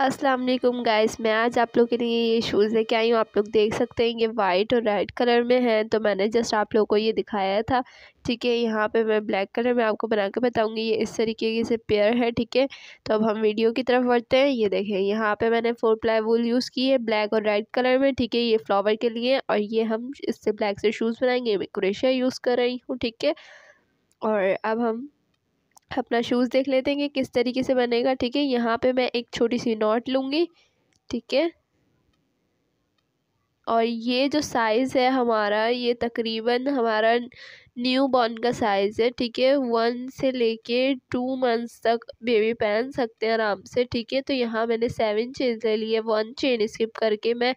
अस्सलाम वालेकुम गाइस मैं आज आप लोग के लिए ये शूज़ लेके आई हूँ आप लोग देख सकते हैं ये वाइट और रेड कलर में है तो मैंने जस्ट आप लोगों को ये दिखाया था ठीक है यहाँ पे मैं ब्लैक कलर में आपको बना के बताऊँगी ये इस तरीके की से पेयर है ठीक है तो अब हम वीडियो की तरफ बढ़ते हैं ये देखें यहाँ पे मैंने फोर प्लाई वूल यूज़ की है ब्लैक और रेड कलर में ठीक है ये फ्लावर के लिए और ये हम इससे ब्लैक से शूज़ बनाएंगे मैं क्रेशिया यूज़ कर रही हूँ ठीक है और अब हम अपना शूज़ देख लेते हैं कि किस तरीके से बनेगा ठीक है यहाँ पे मैं एक छोटी सी नॉट लूँगी ठीक है और ये जो साइज़ है हमारा ये तकरीबन हमारा न्यू बॉर्न का साइज़ है ठीक है वन से लेके टू मंथ्स तक बेबी पहन सकते हैं आराम से ठीक है तो यहाँ मैंने सेवन चेन ले लिए वन चेन स्किप करके मैं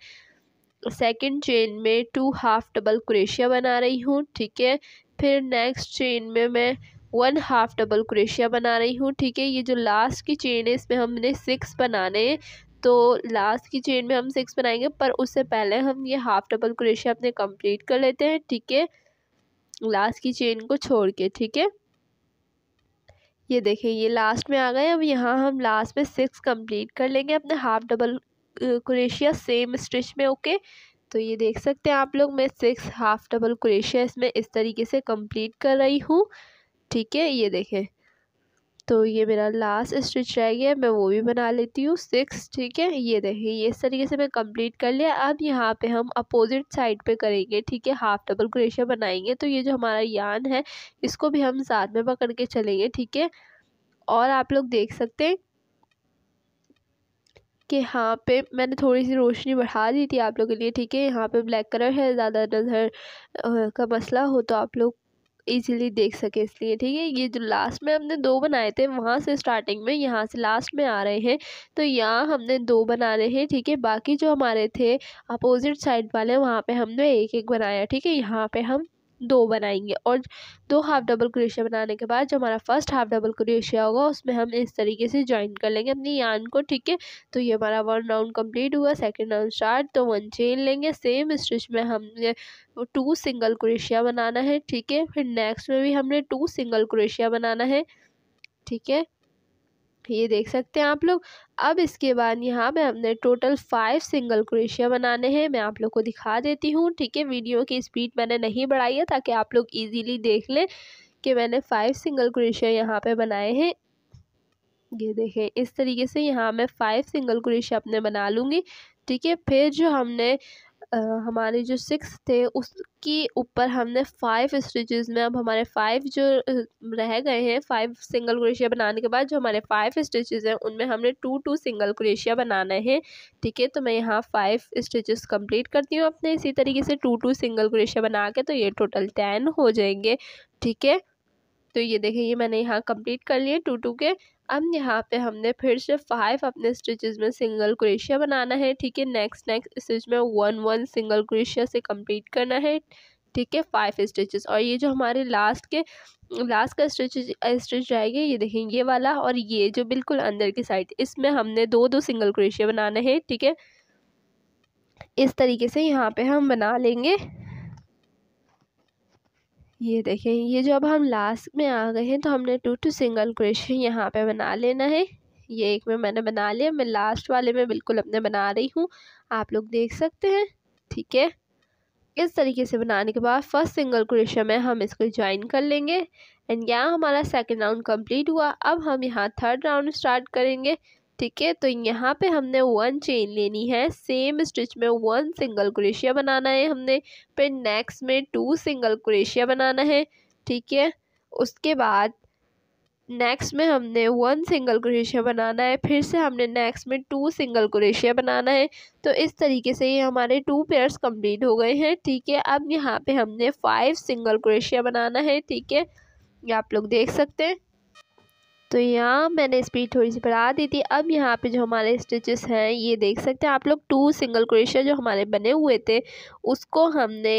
सेकंड चेन में टू हाफ डबल क्रेशिया बना रही हूँ ठीक है फिर नेक्स्ट चेन में मैं वन हाफ डबल क्रेशिया बना रही हूँ ठीक है ये जो लास्ट की चेन है इसमें हमने सिक्स बनाने हैं तो लास्ट की चेन में हम सिक्स बनाएंगे पर उससे पहले हम ये हाफ डबल क्रेशिया अपने कंप्लीट कर लेते हैं ठीक है लास्ट की चेन को छोड़ के ठीक है ये देखें ये लास्ट में आ गए अब यहाँ हम लास्ट में सिक्स कंप्लीट कर लेंगे अपने half double crochet same stitch में ओके तो ये देख सकते हैं आप लोग मैं सिक्स हाफ डबल क्रेशिया इसमें इस तरीके से कंप्लीट कर रही हूँ ठीक है ये देखें तो ये मेरा लास्ट स्टिच रह गया मैं वो भी बना लेती हूँ सिक्स ठीक है ये देखें ये इस तरीके से मैं कंप्लीट कर लिया अब यहाँ पे हम अपोजिट साइड पे करेंगे ठीक है हाफ डबल क्रेशिया बनाएंगे तो ये जो हमारा यान है इसको भी हम साथ में पकड़ के चलेंगे ठीक है और आप लोग देख सकते हैं कि यहाँ पे मैंने थोड़ी सी रोशनी बढ़ा दी थी आप लोग के लिए ठीक है यहाँ पे ब्लैक कलर है ज़्यादा नज़र का मसला हो तो आप लोग ईजिली देख सके इसलिए ठीक है ये जो लास्ट में हमने दो बनाए थे वहाँ से स्टार्टिंग में यहाँ से लास्ट में आ रहे हैं तो यहाँ हमने दो बना रहे हैं ठीक है बाकी जो हमारे थे अपोजिट साइड वाले वहाँ पे हमने एक एक बनाया ठीक है यहाँ पे हम दो बनाएंगे और दो हाफ डबल क्रोशिया बनाने के बाद जो हमारा फर्स्ट हाफ डबल क्रोशिया होगा उसमें हम इस तरीके से ज्वाइन कर लेंगे अपनी यान को ठीक है तो ये हमारा वन राउंड कंप्लीट हुआ सेकंड राउंड स्टार्ट तो वन चेन लेंगे सेम स्टिच में हमने टू सिंगल क्रोशिया बनाना है ठीक है फिर नेक्स्ट में भी हमने टू सिंगल क्रोशिया बनाना है ठीक है ये देख सकते हैं आप लोग अब इसके बाद यहाँ पे हमने टोटल फाइव सिंगल क्रोशिया बनाने हैं मैं आप लोग को दिखा देती हूँ ठीक है वीडियो की स्पीड मैंने नहीं बढ़ाई है ताकि आप लोग इजीली देख लें कि मैंने फाइव सिंगल क्रोशिया यहाँ पे बनाए हैं ये देखें इस तरीके से यहाँ मैं फ़ाइव सिंगल क्रोशिया अपने बना लूँगी ठीक है फिर जो हमने हमारे जो सिक्स थे उसके ऊपर हमने फाइव स्टिचेस में अब हमारे फाइव जो रह गए हैं फाइव सिंगल क्रोशिया बनाने के बाद जो हमारे फाइव स्टिचेस हैं उनमें हमने टू टू सिंगल क्रोशिया बनाना है ठीक है तो मैं यहाँ फाइव स्टिचेस कंप्लीट करती हूँ अपने इसी तरीके से टू टू सिंगल क्रोशिया बना के तो ये टोटल टेन हो जाएंगे ठीक है तो ये देखिए ये मैंने यहाँ कंप्लीट कर लिए टू टू के अब यहाँ पे हमने फिर से फाइव अपने स्टिचेस में सिंगल क्रेशिया बनाना है ठीक है नेक्स्ट नेक्स्ट स्टिच में वन वन सिंगल क्रेशिया से कंप्लीट करना है ठीक है फाइव स्टिचेस और ये जो हमारे लास्ट के लास्ट का स्टिच स्टिच जाएगा ये देखें ये वाला और ये जो बिल्कुल अंदर की साइड इसमें हमने दो दो सिंगल क्रेशिया बनाना है ठीक है इस तरीके से यहाँ पे हम बना लेंगे ये देखें ये जो अब हम लास्ट में आ गए हैं तो हमने टू टू सिंगल क्रोशे यहाँ पे बना लेना है ये एक में मैंने बना लिया मैं लास्ट वाले में बिल्कुल अपने बना रही हूँ आप लोग देख सकते हैं ठीक है इस तरीके से बनाने के बाद फर्स्ट सिंगल क्रोशे में हम इसको ज्वाइन कर लेंगे एंड यहाँ हमारा सेकेंड राउंड कम्प्लीट हुआ अब हम यहाँ थर्ड राउंड स्टार्ट करेंगे ठीक है तो यहाँ पे हमने वन चेन लेनी है सेम स्टिच में वन सिंगल क्रेशिया बनाना है हमने फिर नेक्स्ट में टू सिंगल क्रेशिया बनाना है ठीक है उसके बाद नेक्स्ट में हमने वन सिंगल क्रेशिया बनाना है फिर से हमने नेक्स्ट में टू सिंगल क्रेशिया बनाना है तो इस तरीके से ये हमारे टू पेयर्स कंप्लीट हो गए हैं ठीक है अब यहाँ पे हमने फाइव सिंगल क्रेशिया बनाना है ठीक है ये आप लोग देख सकते हैं तो यहाँ मैंने स्पीड थोड़ी सी बढ़ा दी थी अब यहाँ पे जो हमारे स्टिचेस हैं ये देख सकते हैं आप लोग टू सिंगल क्रोशिया जो हमारे बने हुए थे उसको हमने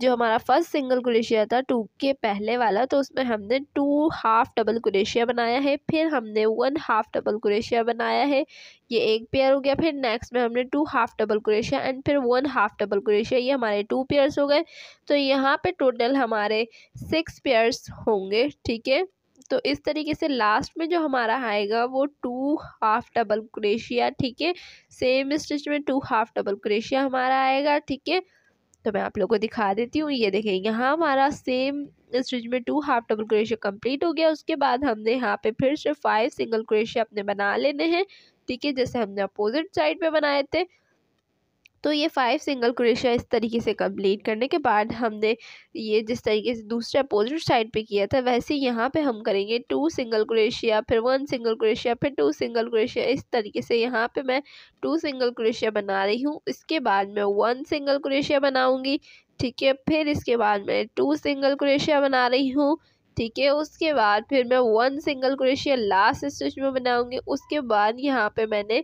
जो हमारा फर्स्ट सिंगल क्रोशिया था टू के पहले वाला तो उसमें हमने टू हाफ डबल क्रोशिया बनाया है फिर हमने वन हाफ डबल क्रोशिया बनाया है ये एक पेयर हो गया फिर नेक्स्ट में हमने two half double crochet and फिर वन हाफ डबल क्रोशिया ये हमारे टू पेयर्स हो गए तो यहाँ पे टोटल हमारे सिक्स पेयर्स होंगे ठीक है तो इस तरीके से लास्ट में जो हमारा आएगा वो टू हाफ डबल क्रेशिया ठीक है सेम स्टिच में टू हाफ डबल क्रेशिया हमारा आएगा ठीक है तो मैं आप लोग को दिखा देती हूँ ये देखें यहाँ हमारा सेम स्टिच में two half double crochet complete हो गया उसके बाद हमने यहाँ पे फिर से फाइव सिंगल क्रेशिया अपने बना लेने हैं ठीक है जैसे हमने अपोजिट साइड पे बनाए थे तो ये फाइव सिंगल क्रोशिया इस तरीके से कंप्लीट करने के बाद हमने ये जिस तरीके से दूसरे अपोजिट साइड पे किया था वैसे यहाँ पे हम करेंगे टू सिंगल क्रोशिया फिर वन सिंगल क्रोशिया फिर टू सिंगल क्रोशिया इस तरीके से यहाँ पे मैं टू सिंगल क्रोशिया बना रही हूँ इसके बाद मैं वन सिंगल क्रोशिया बनाऊँगी ठीक है फिर इसके बाद मैं टू सिंगल क्रोशिया बना रही हूँ ठीक है उसके बाद फिर मैं one single crochet last stitch में बनाऊंगी उसके बाद यहाँ पे मैंने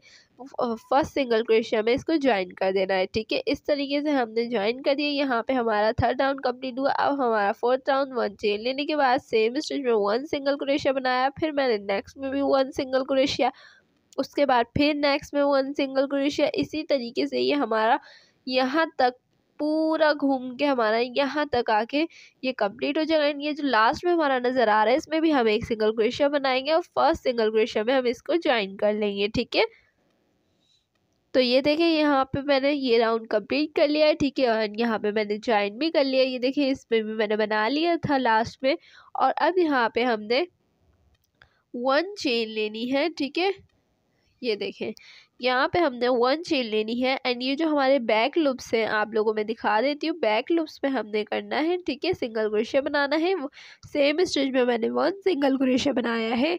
फर्स्ट सिंगल क्रोशिया में इसको ज्वाइन कर देना है ठीक है इस तरीके से हमने ज्वाइन कर दिया यहाँ पे हमारा थर्ड राउंड कंप्लीट हुआ अब हमारा फोर्थ राउंड वन चेन लेने के बाद सेम स्टिच में वन सिंगल क्रोशिया बनाया फिर मैंने नेक्स्ट में भी वन सिंगल क्रोशिया उसके बाद फिर नेक्स्ट में वन सिंगल क्रोशिया इसी तरीके से ये हमारा यहाँ तक पूरा घूम के हमारा यहाँ तक आके ये कंप्लीट हो जाएगा ये जो लास्ट में हमारा नज़र आ रहा है इसमें भी हम एक सिंगल क्रेशिया बनाएंगे और फर्स्ट सिंगल क्रेशिया में हम इसको ज्वाइन कर लेंगे ठीक है तो ये देखें यहाँ पे मैंने ये राउंड कंप्लीट कर लिया है ठीक है और यहाँ पे मैंने ज्वाइन भी कर लिया ये देखें इसमें भी मैंने बना लिया था लास्ट में और अब यहाँ पे हमने वन चेन लेनी है ठीक है ये देखें यहाँ पे हमने वन चेन लेनी है एंड ये जो हमारे बैक लुप्स हैं आप लोगों में दिखा देती हूँ बैक लुप्स में हमने करना है ठीक है सिंगल क्रोशिया बनाना है सेम स्टेज में मैंने वन सिंगल क्रोशिया बनाया है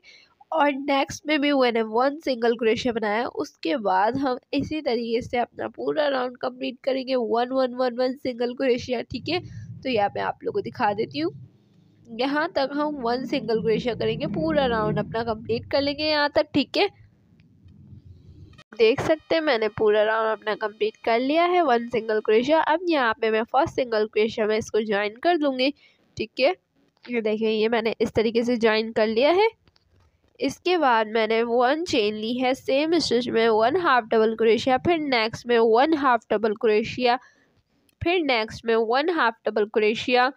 और नेक्स्ट में भी मैंने वन सिंगल क्रोशे बनाया उसके बाद हम इसी तरीके से अपना पूरा राउंड कंप्लीट करेंगे one one one one single crochet ठीक है तो यहाँ मैं आप लोगों को दिखा देती हूँ यहाँ तक हम वन सिंगल क्रोशिया करेंगे पूरा राउंड अपना कंप्लीट कर लेंगे यहाँ तक ठीक है देख सकते हैं मैंने पूरा राउंड अपना कंप्लीट कर लिया है वन सिंगल क्रेशिया अब यहाँ पे मैं फर्स्ट सिंगल क्रेशिया में इसको ज्वाइन कर दूँगी ठीक है ये देखें ये मैंने इस तरीके से ज्वाइन कर लिया है इसके बाद मैंने वन चेन ली है सेम स्टिच में वन हाफ डबल क्रोशिया फिर नेक्स्ट में वन हाफ डबल क्रोशिया फिर नेक्स्ट में वन हाफ डबल क्रोशिया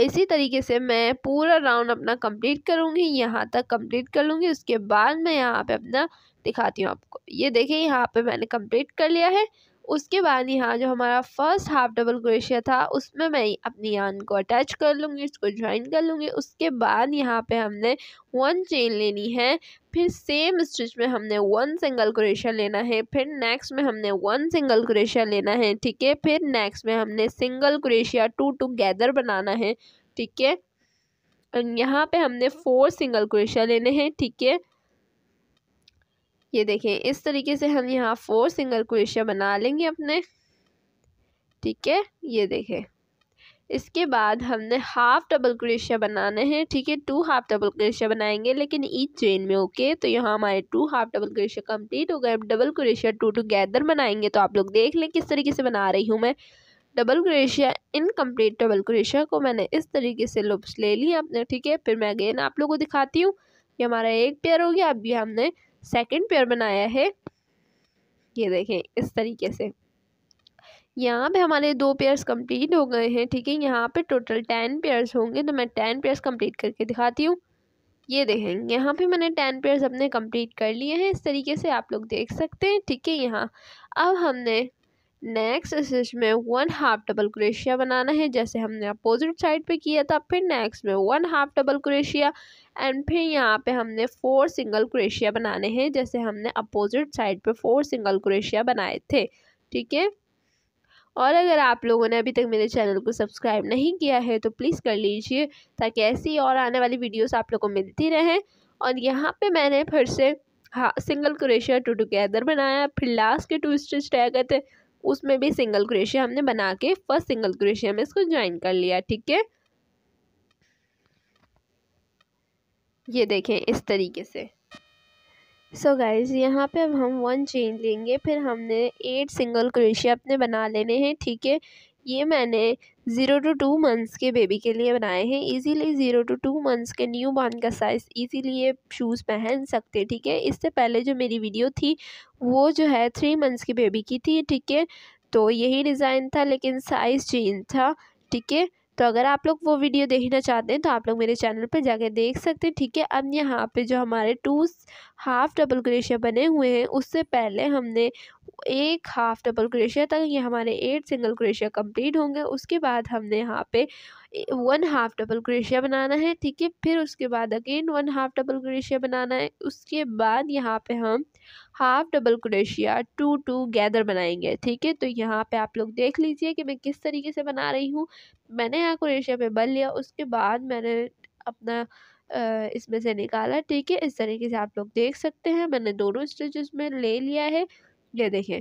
इसी तरीके से मैं पूरा राउंड अपना कंप्लीट करूँगी यहाँ तक कंप्लीट कर लूँगी उसके बाद मैं यहाँ पे अपना दिखाती हूँ आपको ये देखें यहाँ पे मैंने कंप्लीट कर लिया है उसके बाद यहाँ जो हमारा फर्स्ट हाफ डबल क्रोशिया था उसमें मैं अपनी आन को अटैच कर लूँगी इसको ज्वाइन कर लूँगी उसके बाद यहाँ पे हमने वन चेन लेनी है फिर सेम स्टिच में हमने वन सिंगल क्रोशिया लेना है फिर नेक्स्ट में हमने वन सिंगल क्रोशिया लेना है ठीक है फिर नेक्स्ट में हमने सिंगल क्रोशिया टू टुगेदर बनाना है ठीक है यहाँ पर हमने फोर सिंगल क्रोशिया लेने हैं ठीक है ये देखें इस तरीके से हम यहाँ फोर सिंगल क्रोशिया बना लेंगे अपने ठीक है ये देखें इसके बाद हमने हाफ डबल क्रोशिया बनाने हैं ठीक है टू हाफ डबल क्रोशिया बनाएंगे लेकिन ईच चेन में ओके तो यहाँ हमारे two half double crochet complete हो गए अब डबल क्रोशिया टू टुगेदर बनाएंगे तो आप लोग देख लें किस तरीके से बना रही हूँ मैं double crochet incomplete double crochet को मैंने इस तरीके से लुप्स ले लिया अपने ठीक है फिर मैं अगेन आप लोग को दिखाती हूँ कि हमारा एक पेयर हो गया अभी हमने सेकंड पेयर बनाया है ये देखें इस तरीके से यहाँ पे हमारे दो पेयर्स कंप्लीट हो गए हैं ठीक है यहाँ पे टोटल टेन पेयर्स होंगे तो मैं टेन पेयर्स कंप्लीट करके दिखाती हूँ ये देखें यहाँ पे मैंने टेन पेयर्स अपने कंप्लीट कर लिए हैं इस तरीके से आप लोग देख सकते हैं ठीक है यहाँ अब हमने नेक्स्ट में वन हाफ डबल क्रेशिया बनाना है जैसे हमने अपोजिट साइड पे किया था फिर नेक्स्ट में one half double crochet and फिर यहाँ पे हमने फोर सिंगल क्रेशिया बनाने हैं जैसे हमने अपोजिट साइड पे फोर सिंगल क्रेशिया बनाए थे ठीक है और अगर आप लोगों ने अभी तक मेरे चैनल को सब्सक्राइब नहीं किया है तो प्लीज़ कर लीजिए ताकि ऐसी और आने वाली वीडियोज़ आप लोग को मिलती रहें और यहाँ पर मैंने फिर से हाँ सिंगल क्रेशिया टू टुगेदर बनाया फिर लास्ट के टू स्टिच रह गए थे उसमें भी सिंगल क्रोशिया हमने बना के फर्स्ट सिंगल क्रोशिया में इसको ज्वाइन कर लिया ठीक है ये देखें इस तरीके से सो so गाइज़ यहाँ पे अब हम वन चेन लेंगे फिर हमने एट सिंगल क्रोशिया अपने बना लेने हैं ठीक है ये मैंने ज़ीरो टू टू मंथ्स के बेबी के लिए बनाए हैं easily zero to two months के न्यू बॉर्न का साइज़ इजीली ये शूज़ पहन सकते हैं ठीक है इससे पहले जो मेरी वीडियो थी वो जो है थ्री मंथ्स के बेबी की थी ठीक है तो यही डिज़ाइन था लेकिन साइज़ चेंज था ठीक है तो अगर आप लोग वो वीडियो देखना चाहते हैं तो आप लोग मेरे चैनल पे जाके देख सकते हैं ठीक है अब यहाँ पे जो हमारे टू हाफ डबल क्रेशिया बने हुए हैं उससे पहले हमने एक हाफ डबल क्रेशिया तक ये हमारे एट सिंगल क्रेशिया कंप्लीट होंगे उसके बाद हमने यहाँ पे वन हाफ डबल क्रेशिया बनाना है ठीक है फिर उसके बाद again one half double crochet बनाना है उसके बाद यहाँ पे हम half double crochet two together बनाएंगे ठीक है तो यहाँ पे आप लोग देख लीजिए कि मैं किस तरीके से बना रही हूँ मैंने यहाँ क्रेशिया पे बल लिया उसके बाद मैंने अपना इसमें से निकाला ठीक है इस तरीके से आप लोग देख सकते हैं मैंने दोनों स्टिच में ले लिया है ये देखें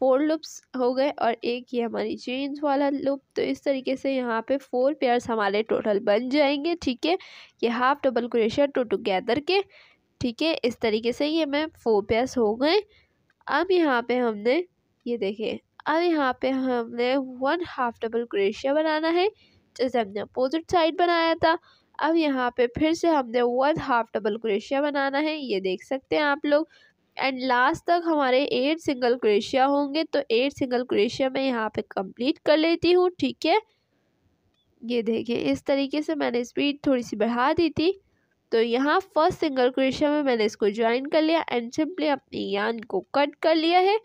फोर लुप्स हो गए और एक ये हमारी चेन्स वाला लुप तो इस तरीके से यहाँ पे फोर पेयर्स हमारे टोटल बन जाएंगे ठीक है ये half double crochet two together के ठीक है इस तरीके से ये मैं फोर पेयर्स हो गए अब यहाँ पे हमने ये देखें अब यहाँ पे हमने वन हाफ डबल क्रेशिया बनाना है जैसे हमने अपोजिट साइड बनाया था अब यहाँ पे फिर से हमने वन हाफ डबल क्रेशिया बनाना है ये देख सकते हैं आप लोग एंड लास्ट तक हमारे एट सिंगल क्रेशिया होंगे तो एट सिंगल क्रेशिया मैं यहाँ पे कंप्लीट कर लेती हूँ ठीक है ये देखिए इस तरीके से मैंने स्पीड थोड़ी सी बढ़ा दी थी तो यहाँ फर्स्ट सिंगल क्रेशिया में मैंने इसको ज्वाइन कर लिया एंड सिंपली अपनी यान को कट कर लिया है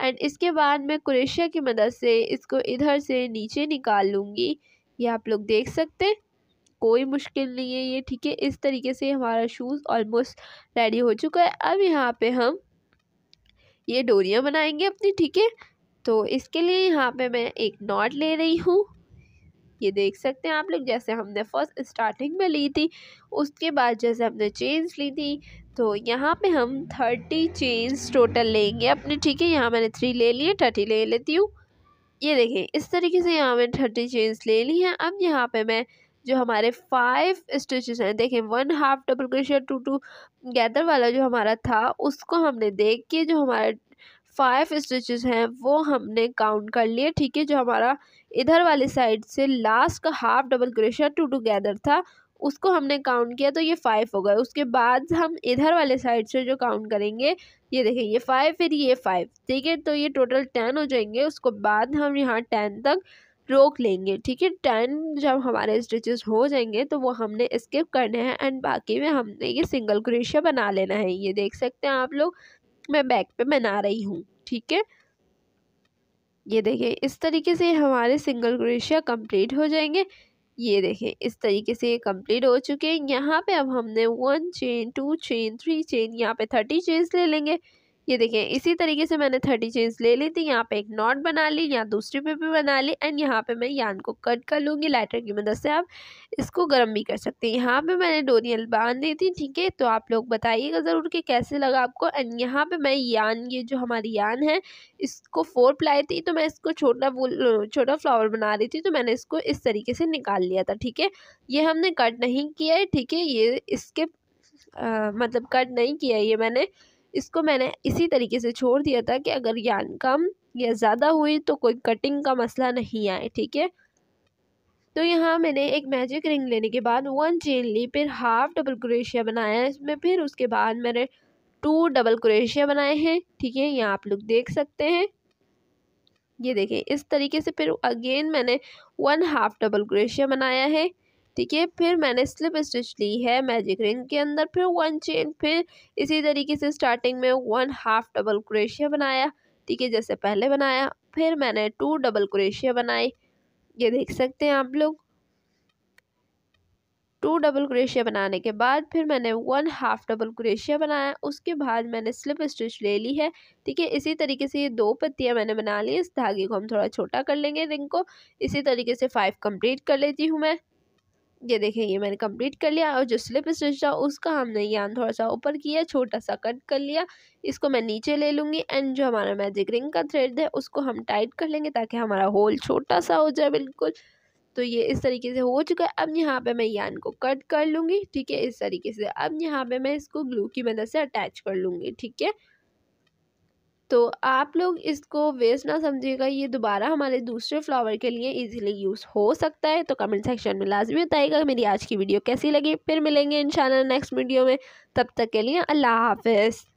एंड इसके बाद मैं कुरेशिया की मदद से इसको इधर से नीचे निकाल लूँगी ये आप लोग देख सकते हैं कोई मुश्किल नहीं है ये ठीक है इस तरीके से हमारा शूज़ ऑलमोस्ट रेडी हो चुका है अब यहाँ पे हम ये डोरियाँ बनाएंगे अपनी ठीक है तो इसके लिए यहाँ पे मैं एक नॉट ले रही हूँ ये देख सकते हैं आप लोग जैसे हमने फर्स्ट स्टार्टिंग में ली थी उसके बाद जैसे हमने चेंज ली थी तो यहाँ पे हम थर्टी चेंज टोटल लेंगे अपने ठीक है यहाँ मैंने थ्री ले लिए थर्टी ले लेती हूँ ये देखें इस तरीके से यहाँ मैंने थर्टी चेंज ले ली हैं अब यहाँ पे मैं जो हमारे फाइव स्टिचेस हैं देखें one half double crochet two together वाला जो हमारा था उसको हमने देख के जो हमारा फाइव स्टिचेस हैं वो हमने काउंट कर लिए ठीक है जो हमारा इधर वाली साइड से लास्ट का half double crochet two together था उसको हमने काउंट किया तो ये फाइव हो गए उसके बाद हम इधर वाले साइड से जो काउंट करेंगे ये देखें ये फाइव फिर ये फाइव ठीक है तो ये टोटल टेन हो जाएंगे उसको बाद हम यहाँ टेन तक रोक लेंगे ठीक है टेन जब हमारे स्टिचेस हो जाएंगे तो वो हमने स्किप करने हैं एंड बाकी में हमने ये सिंगल क्रोशिया बना लेना है ये देख सकते हैं आप लोग मैं बैक पे बना रही हूँ ठीक है ये देखें इस तरीके से हमारे सिंगल क्रोशिया कंप्लीट हो जाएंगे ये देखें इस तरीके से ये कंप्लीट हो चुके हैं यहाँ पे अब हमने one chain two chain three chain यहाँ पे थर्टी चेन्स ले लेंगे ये देखें इसी तरीके से मैंने थर्टी चेन्स ले ली थी यहाँ पे एक नॉट बना ली यहाँ दूसरी पे भी बना ली एंड यहाँ पे मैं यान को कट कर लूँगी लाइटर की मदद से आप इसको गर्म भी कर सकते हैं यहाँ पे मैंने डोरियल बांध दी थी ठीक है तो आप लोग बताइएगा ज़रूर कि कैसे लगा आपको एंड यहाँ पर मैं यान ये जो हमारी यान है इसको फोर प्लाई थी तो मैं इसको छोटा छोटा फ्लावर बना रही थी तो मैंने इसको इस तरीके से निकाल लिया था ठीक है ये हमने कट नहीं किया है ठीक है ये इसके मतलब कट नहीं किया ये मैंने इसको मैंने इसी तरीके से छोड़ दिया था कि अगर यान कम या ज़्यादा हुई तो कोई कटिंग का मसला नहीं आए ठीक है तो यहाँ मैंने एक मैजिक रिंग लेने के बाद वन चेन ली फिर हाफ डबल क्रोशिया बनाया इसमें फिर उसके बाद मैंने टू डबल क्रोशिया बनाए हैं ठीक है यहाँ आप लोग देख सकते हैं ये देखें इस तरीके से फिर अगेन मैंने वन हाफ डबल क्रोशिया बनाया है ठीक है फिर मैंने स्लिप स्टिच ली है मैजिक रिंग के अंदर फिर वन चेन फिर इसी तरीके से स्टार्टिंग में वन हाफ डबल क्रेशिया बनाया ठीक है जैसे पहले बनाया फिर मैंने टू डबल क्रेशिया बनाई ये देख सकते हैं आप लोग टू डबल क्रेशिया बनाने के बाद फिर मैंने वन हाफ डबल क्रेशिया बनाया उसके बाद मैंने स्लिप स्टिच ले ली है ठीक है इसी तरीके से ये दो पत्तियाँ मैंने बना ली इस धागे को हम थोड़ा छोटा कर लेंगे रिंग को इसी तरीके से फाइव कंप्लीट कर लेती हूँ मैं ये देखें ये मैंने कंप्लीट कर लिया और जो स्लिप स्टिच था उसका हमने यान थोड़ा सा ऊपर किया छोटा सा कट कर लिया इसको मैं नीचे ले लूँगी एंड जो हमारा मैजिक रिंग का थ्रेड है उसको हम टाइट कर लेंगे ताकि हमारा होल छोटा सा हो जाए बिल्कुल तो ये इस तरीके से हो चुका है अब यहाँ पे मैं यान को कट कर लूँगी ठीक है इस तरीके से अब यहाँ पे मैं इसको ग्लू की मदद से अटैच कर लूँगी ठीक है तो आप लोग इसको वेस्ट ना समझिएगा ये दोबारा हमारे दूसरे फ्लावर के लिए ईजिली यूज़ हो सकता है तो कमेंट सेक्शन में लाजमी बताइएगा मेरी आज की वीडियो कैसी लगी फिर मिलेंगे इन नेक्स्ट वीडियो में तब तक के लिए अल्लाह हाफिज़